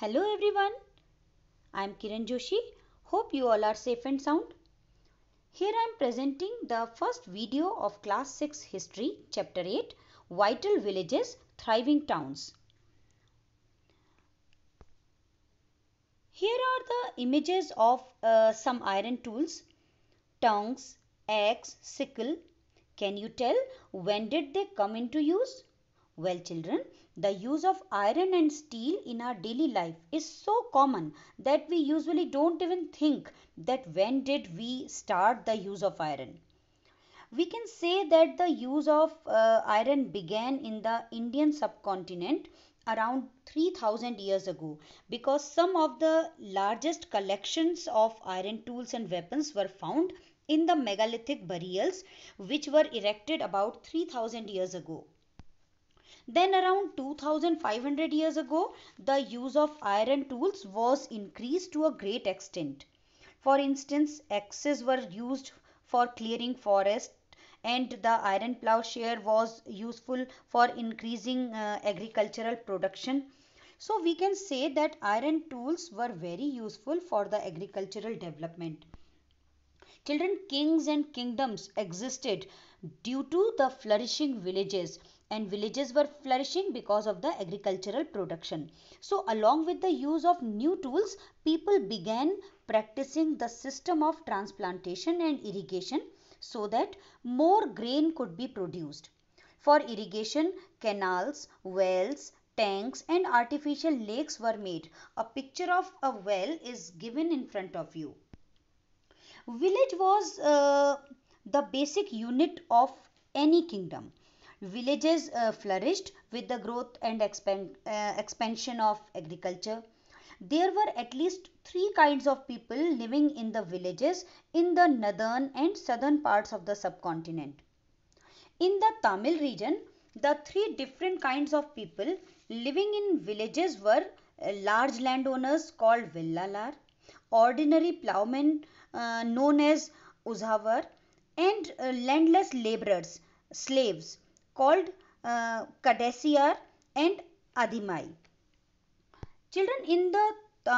Hello everyone, I am Kiran Joshi. Hope you all are safe and sound. Here I am presenting the first video of class 6 history chapter 8 Vital Villages Thriving Towns. Here are the images of uh, some iron tools, tongs, axe, sickle. Can you tell when did they come into use? Well children, the use of iron and steel in our daily life is so common that we usually don't even think that when did we start the use of iron. We can say that the use of uh, iron began in the Indian subcontinent around 3000 years ago because some of the largest collections of iron tools and weapons were found in the megalithic burials which were erected about 3000 years ago. Then around 2500 years ago, the use of iron tools was increased to a great extent. For instance, axes were used for clearing forest and the iron plowshare was useful for increasing uh, agricultural production. So we can say that iron tools were very useful for the agricultural development. Children, kings and kingdoms existed due to the flourishing villages and villages were flourishing because of the agricultural production. So, along with the use of new tools, people began practicing the system of transplantation and irrigation so that more grain could be produced. For irrigation, canals, wells, tanks and artificial lakes were made. A picture of a well is given in front of you. Village was uh, the basic unit of any kingdom. Villages uh, flourished with the growth and expand, uh, expansion of agriculture. There were at least three kinds of people living in the villages in the northern and southern parts of the subcontinent. In the Tamil region, the three different kinds of people living in villages were uh, large landowners called Villalar, ordinary ploughmen uh, known as Uzhavar, and uh, landless laborers, slaves called uh, and Adhimai. Children, in the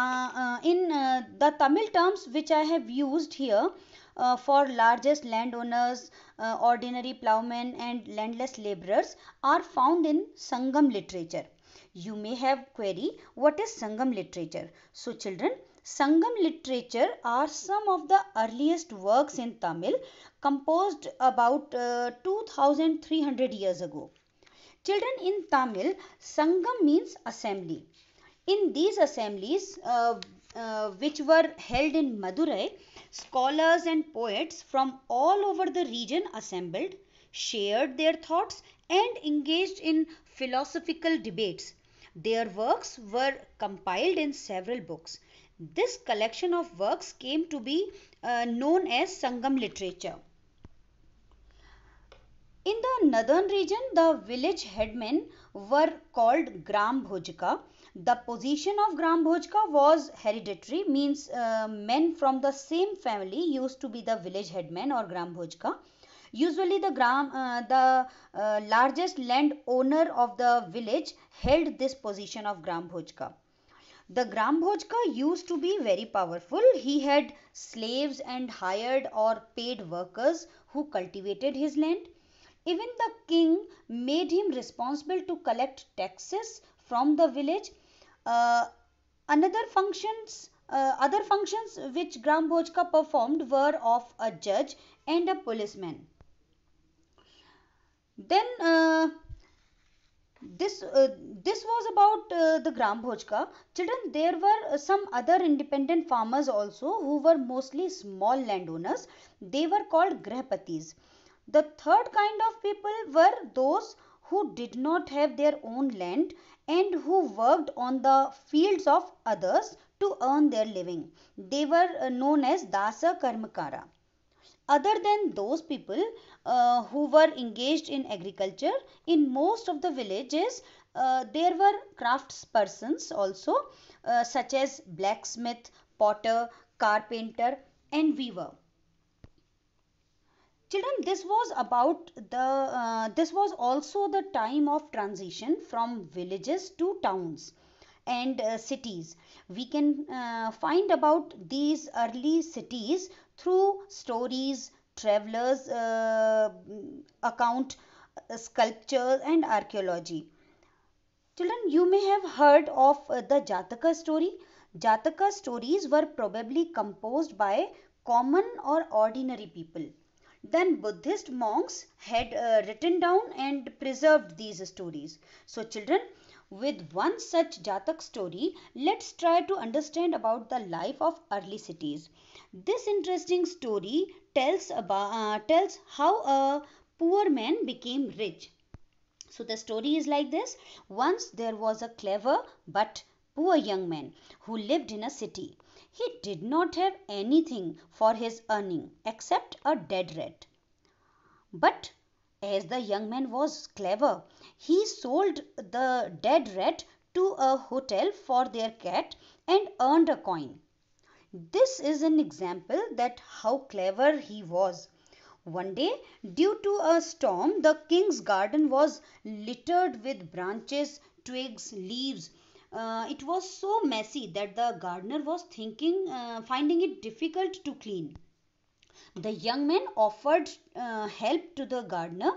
uh, uh, in uh, the Tamil terms which I have used here uh, for largest landowners, uh, ordinary plowmen and landless laborers are found in Sangam literature. You may have query what is Sangam literature. So children Sangam literature are some of the earliest works in Tamil composed about uh, 2300 years ago. Children in Tamil, Sangam means assembly. In these assemblies, uh, uh, which were held in Madurai, scholars and poets from all over the region assembled, shared their thoughts, and engaged in philosophical debates. Their works were compiled in several books this collection of works came to be uh, known as Sangam literature. In the northern region, the village headmen were called Gram Bhojka. The position of Gram Bhojka was hereditary, means uh, men from the same family used to be the village headman or Gram Bhojka. Usually, the gram, uh, the uh, largest owner of the village held this position of Gram Bhojka. The Grambhojka used to be very powerful. He had slaves and hired or paid workers who cultivated his land. Even the king made him responsible to collect taxes from the village. Uh, another functions, uh, other functions which Grambhojka performed were of a judge and a policeman. Then uh, this uh, this was about uh, the gram bhojka children there were some other independent farmers also who were mostly small landowners they were called grahapatis the third kind of people were those who did not have their own land and who worked on the fields of others to earn their living they were uh, known as dasa karmakara other than those people uh, who were engaged in agriculture, in most of the villages uh, there were craftspersons also uh, such as blacksmith, potter, carpenter and weaver. Children, this was about the, uh, this was also the time of transition from villages to towns and uh, cities. We can uh, find about these early cities through stories, travelers' uh, account, uh, sculptures, and archaeology. Children, you may have heard of uh, the Jataka story. Jataka stories were probably composed by common or ordinary people. Then Buddhist monks had uh, written down and preserved these stories. So, children, with one such Jatak story, let's try to understand about the life of early cities. This interesting story tells about uh, tells how a poor man became rich. So the story is like this. Once there was a clever but poor young man who lived in a city. He did not have anything for his earning except a dead rat. But as the young man was clever, he sold the dead rat to a hotel for their cat and earned a coin. This is an example that how clever he was. One day, due to a storm, the king's garden was littered with branches, twigs, leaves. Uh, it was so messy that the gardener was thinking, uh, finding it difficult to clean. The young man offered uh, help to the gardener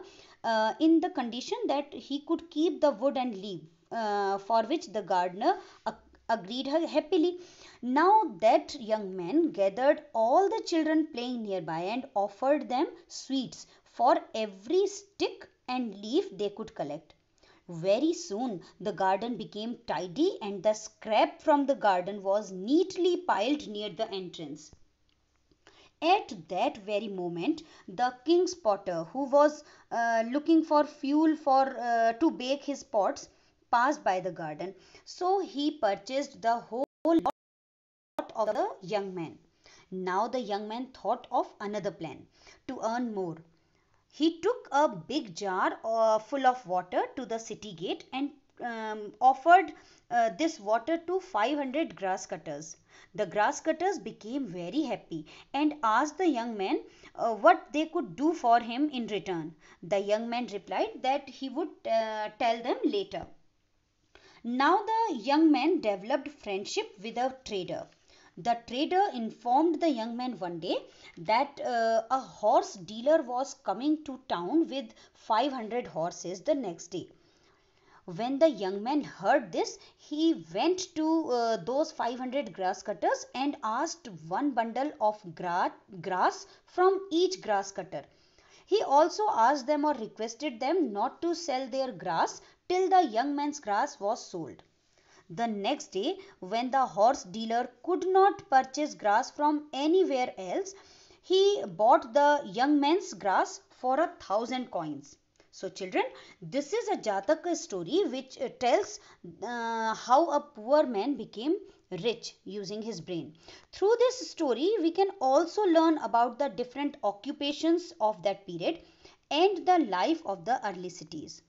uh, in the condition that he could keep the wood and leaf, uh, for which the gardener ag agreed happily. Now that young man gathered all the children playing nearby and offered them sweets for every stick and leaf they could collect. Very soon the garden became tidy and the scrap from the garden was neatly piled near the entrance. At that very moment, the king's potter, who was uh, looking for fuel for uh, to bake his pots, passed by the garden. So he purchased the whole lot of the young man. Now the young man thought of another plan to earn more. He took a big jar uh, full of water to the city gate and um, offered uh, this water to 500 grass cutters. The grass cutters became very happy and asked the young man uh, what they could do for him in return. The young man replied that he would uh, tell them later. Now the young man developed friendship with a trader. The trader informed the young man one day that uh, a horse dealer was coming to town with 500 horses the next day. When the young man heard this, he went to uh, those 500 grass cutters and asked one bundle of gra grass from each grass cutter. He also asked them or requested them not to sell their grass till the young man's grass was sold. The next day, when the horse dealer could not purchase grass from anywhere else, he bought the young man's grass for a thousand coins. So children, this is a Jataka story which uh, tells uh, how a poor man became rich using his brain. Through this story, we can also learn about the different occupations of that period and the life of the early cities.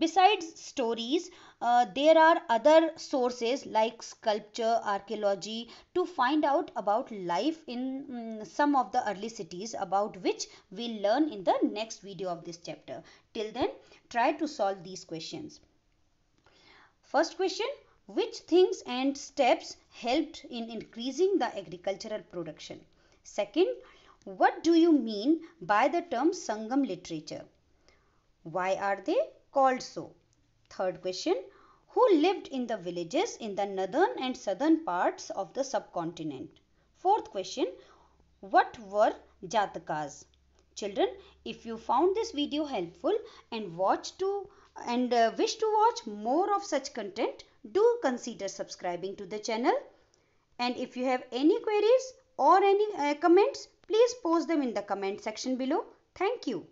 Besides stories, uh, there are other sources like sculpture, archaeology to find out about life in um, some of the early cities about which we'll learn in the next video of this chapter. Till then, try to solve these questions. First question, which things and steps helped in increasing the agricultural production? Second, what do you mean by the term Sangam literature? Why are they called so. Third question, who lived in the villages in the northern and southern parts of the subcontinent? Fourth question, what were Jatakas? Children, if you found this video helpful and watch to and uh, wish to watch more of such content, do consider subscribing to the channel. And if you have any queries or any uh, comments, please post them in the comment section below. Thank you.